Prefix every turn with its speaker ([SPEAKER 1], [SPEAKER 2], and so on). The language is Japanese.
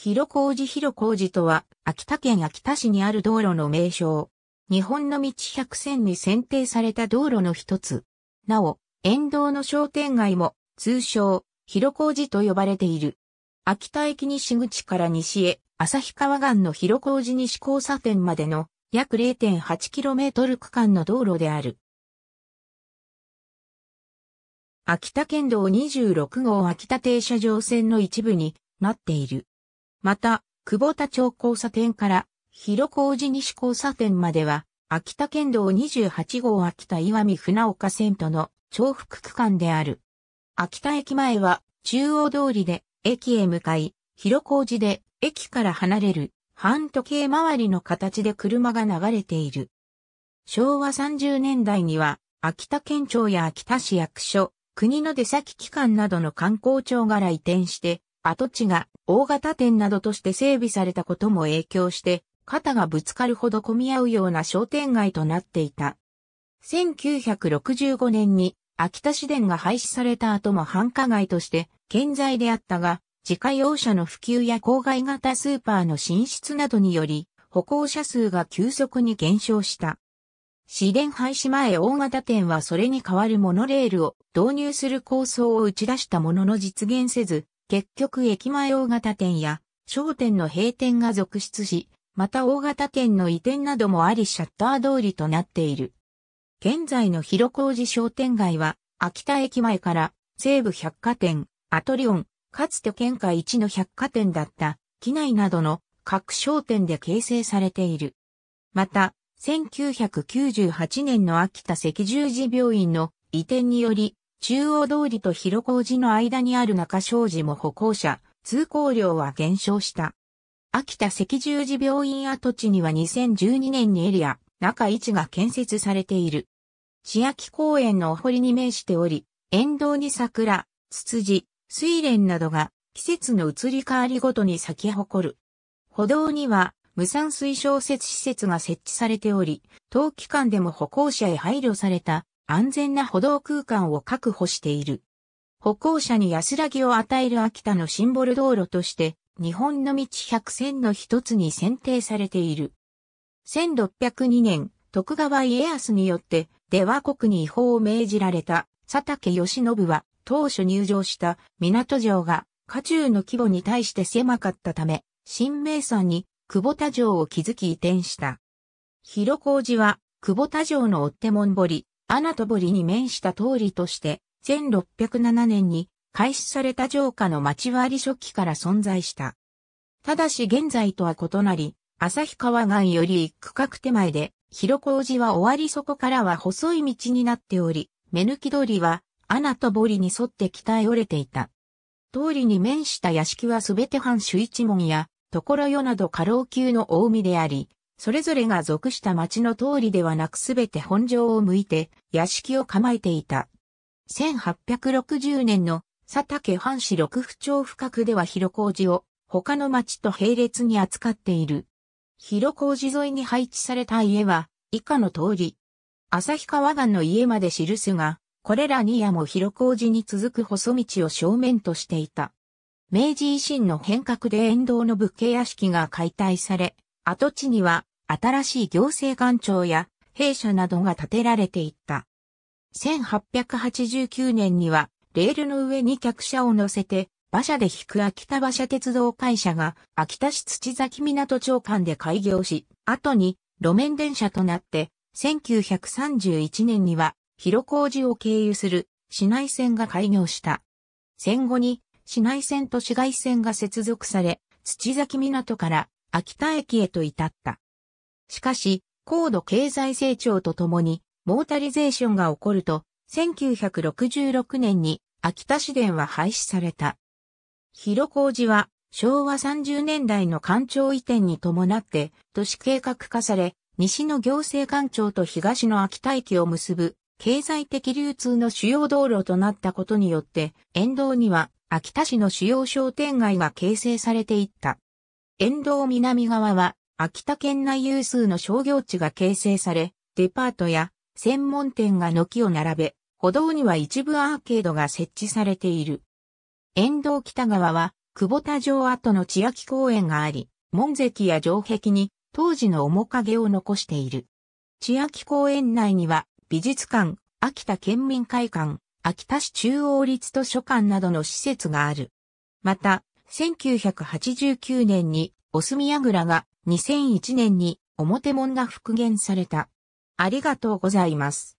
[SPEAKER 1] 広小路広小路とは、秋田県秋田市にある道路の名称。日本の道100選に選定された道路の一つ。なお、沿道の商店街も、通称、広小路と呼ばれている。秋田駅西口から西へ、旭川岸の広小路西交差点までの、約 0.8km 区間の道路である。秋田県道26号秋田停車場線の一部になっている。また、久保田町交差点から広小路西交差点までは、秋田県道28号秋田岩見船岡線との重複区間である。秋田駅前は中央通りで駅へ向かい、広小路で駅から離れる半時計回りの形で車が流れている。昭和30年代には秋田県庁や秋田市役所、国の出先機関などの観光庁が来店して跡地が大型店などとして整備されたことも影響して、肩がぶつかるほど混み合うような商店街となっていた。1965年に秋田市電が廃止された後も繁華街として健在であったが、自家用車の普及や郊外型スーパーの進出などにより、歩行者数が急速に減少した。市電廃止前大型店はそれに代わるモノレールを導入する構想を打ち出したものの実現せず、結局駅前大型店や商店の閉店が続出し、また大型店の移転などもありシャッター通りとなっている。現在の広小路商店街は、秋田駅前から西武百貨店、アトリオン、かつて県下一の百貨店だった機内などの各商店で形成されている。また、1998年の秋田赤十字病院の移転により、中央通りと広小路の間にある中小路も歩行者、通行量は減少した。秋田赤十字病院跡地には2012年にエリア、中市が建設されている。千秋公園のお堀に面しており、沿道に桜、ツツジ、水蓮などが季節の移り変わりごとに咲き誇る。歩道には無酸水小説施設が設置されており、冬期間でも歩行者へ配慮された安全な歩道空間を確保している。歩行者に安らぎを与える秋田のシンボル道路として、日本の道百選の一つに選定されている。1602年、徳川家康によって、出羽国に違法を命じられた佐竹義信は、当初入場した港城が、家中の規模に対して狭かったため、新名山に久保田城を築き移転した。広小路は、久保田城の追手門堀、穴と堀に面した通りとして、1607年に開始された城下の町割り初期から存在した。ただし現在とは異なり、旭川岸より一区画手前で、広小路は終わりそこからは細い道になっており、目抜き通りは、穴と堀に沿って北へ折れていた。通りに面した屋敷はすべて藩主一門や、所よなど過労級の大海であり、それぞれが属した町の通りではなくすべて本城を向いて屋敷を構えていた。1860年の佐竹藩市六府町深くでは広小路を他の町と並列に扱っている。広小路沿いに配置された家は以下の通り。旭川岸の家まで記すが、これら2夜も広小路に続く細道を正面としていた。明治維新の変革で沿道の武家屋敷が解体され、跡地には新しい行政官庁や弊社などが建てられていった。1889年には、レールの上に客車を乗せて、馬車で引く秋田馬車鉄道会社が、秋田市土崎港町間で開業し、後に路面電車となって、1931年には、広小路を経由する市内線が開業した。戦後に市内線と市外線が接続され、土崎港から秋田駅へと至った。しかし、高度経済成長とともに、モータリゼーションが起こると、1966年に秋田市電は廃止された。広小路は昭和30年代の官庁移転に伴って都市計画化され、西の行政官庁と東の秋田駅を結ぶ経済的流通の主要道路となったことによって、沿道には秋田市の主要商店街が形成されていった。沿道南側は秋田県内有数の商業地が形成され、デパートや専門店が軒を並べ、歩道には一部アーケードが設置されている。沿道北側は、久保田城跡の千秋公園があり、門跡や城壁に当時の面影を残している。千秋公園内には美術館、秋田県民会館、秋田市中央立図書館などの施設がある。また、1989年に、オスミヤグラが2001年に表門が復元された。ありがとうございます。